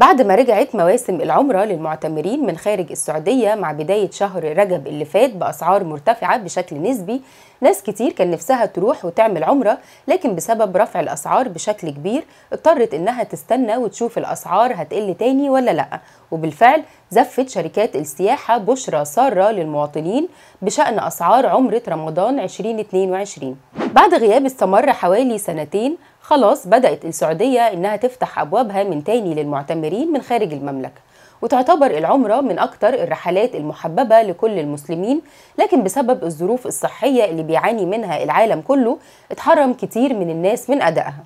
بعد ما رجعت مواسم العمرة للمعتمرين من خارج السعودية مع بداية شهر رجب اللي فات بأسعار مرتفعة بشكل نسبي ناس كتير كان نفسها تروح وتعمل عمرة لكن بسبب رفع الأسعار بشكل كبير اضطرت إنها تستنى وتشوف الأسعار هتقل تاني ولا لأ وبالفعل زفت شركات السياحة بشرى سارة للمواطنين بشأن أسعار عمرة رمضان 2022 بعد غياب استمر حوالي سنتين خلاص بدأت السعودية إنها تفتح أبوابها من تاني للمعتمرين من خارج المملكة وتعتبر العمرة من أكثر الرحلات المحببة لكل المسلمين لكن بسبب الظروف الصحية اللي بيعاني منها العالم كله اتحرم كتير من الناس من أدائها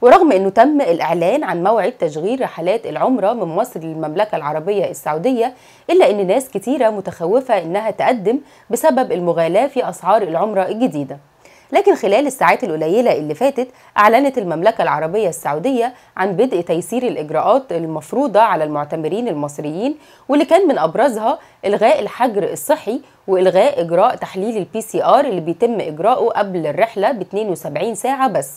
ورغم أنه تم الإعلان عن موعد تشغيل رحلات العمرة من مصر للمملكة العربية السعودية إلا أن ناس كتيرة متخوفة أنها تقدم بسبب المغالاة في أسعار العمرة الجديدة لكن خلال الساعات القليلة اللي فاتت أعلنت المملكة العربية السعودية عن بدء تيسير الإجراءات المفروضة على المعتمرين المصريين واللي كان من أبرزها إلغاء الحجر الصحي وإلغاء إجراء تحليل البي سي آر اللي بيتم إجراءه قبل الرحلة ب 72 ساعة بس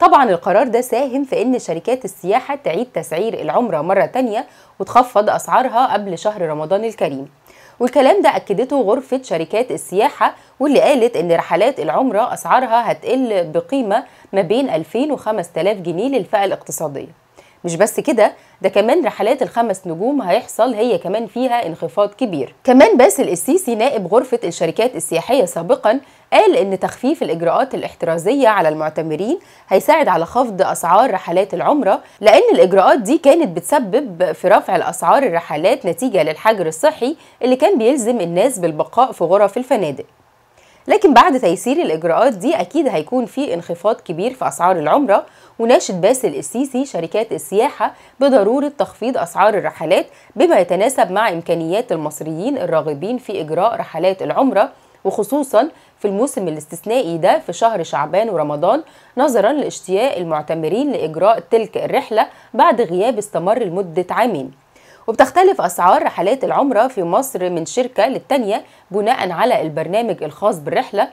طبعا القرار ده ساهم في ان شركات السياحه تعيد تسعير العمره مره تانيه وتخفض اسعارها قبل شهر رمضان الكريم والكلام ده أكدته غرفة شركات السياحة واللي قالت إن رحلات العمرة أسعارها هتقل بقيمة ما بين 2000 و 5000 جنيه للفئة الاقتصادية مش بس كده ده كمان رحلات الخمس نجوم هيحصل هي كمان فيها انخفاض كبير كمان باسل السيسي نائب غرفة الشركات السياحية سابقا قال ان تخفيف الاجراءات الاحترازيه على المعتمرين هيساعد على خفض اسعار رحلات العمره لان الاجراءات دي كانت بتسبب في رفع الاسعار الرحلات نتيجه للحجر الصحي اللي كان بيلزم الناس بالبقاء في غرف الفنادق لكن بعد تيسير الاجراءات دي اكيد هيكون في انخفاض كبير في اسعار العمره وناشد باسل السيسي شركات السياحة بضرورة تخفيض أسعار الرحلات بما يتناسب مع إمكانيات المصريين الراغبين في إجراء رحلات العمرة وخصوصا في الموسم الاستثنائي ده في شهر شعبان ورمضان نظرا لاشتياق المعتمرين لإجراء تلك الرحلة بعد غياب استمر لمدة عامين وبتختلف أسعار رحلات العمرة في مصر من شركة للتانية بناء على البرنامج الخاص بالرحلة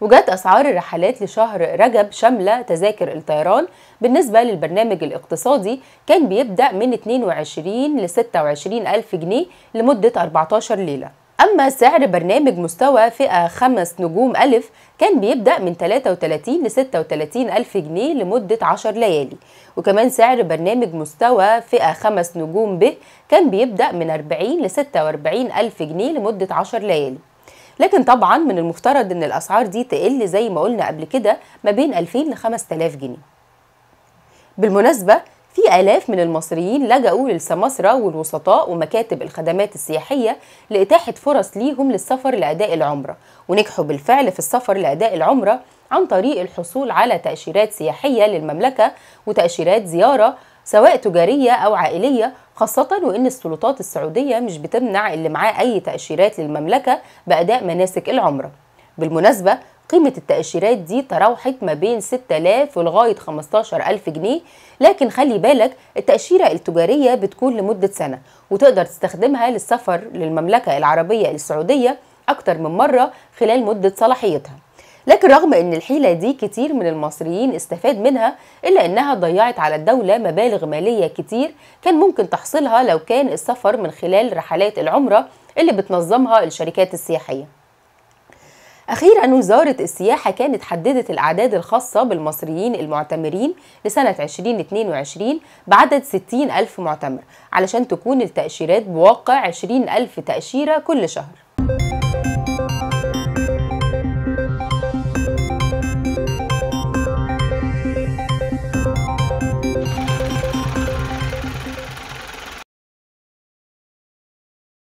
وجات أسعار الرحلات لشهر رجب شاملة تذاكر الطيران بالنسبة للبرنامج الاقتصادي كان بيبدأ من 22 ل 26 ألف جنيه لمدة 14 ليلة أما سعر برنامج مستوى فئة خمس نجوم ألف كان بيبدأ من 33 ل 36 ألف جنيه لمدة 10 ليالي وكمان سعر برنامج مستوى فئة خمس نجوم ب كان بيبدأ من 40 ل 46 ألف جنيه لمدة 10 ليالي لكن طبعا من المفترض ان الاسعار دي تقل زي ما قلنا قبل كده ما بين 2000 ل 5000 جنيه بالمناسبه في آلاف من المصريين لجأوا للسماسرة والوسطاء ومكاتب الخدمات السياحية لإتاحة فرص ليهم للسفر لأداء العمرة ونجحوا بالفعل في السفر لأداء العمرة عن طريق الحصول على تأشيرات سياحية للمملكة وتأشيرات زيارة سواء تجارية أو عائلية خاصة وإن السلطات السعودية مش بتمنع اللي معاه أي تأشيرات للمملكة بأداء مناسك العمرة بالمناسبة قيمة التأشيرات دي تراوحت ما بين 6000 ولغاية 15000 جنيه لكن خلي بالك التأشيرة التجارية بتكون لمدة سنة وتقدر تستخدمها للسفر للمملكة العربية السعودية أكتر من مرة خلال مدة صلاحيتها لكن رغم ان الحيله دي كتير من المصريين استفاد منها الا انها ضيعت على الدوله مبالغ ماليه كتير كان ممكن تحصيلها لو كان السفر من خلال رحلات العمره اللي بتنظمها الشركات السياحيه أخيرا وزارة السياحة كانت حددت الأعداد الخاصة بالمصريين المعتمرين لسنة 2022 بعدد 60 ألف معتمر علشان تكون التأشيرات بواقع 20 ألف تأشيرة كل شهر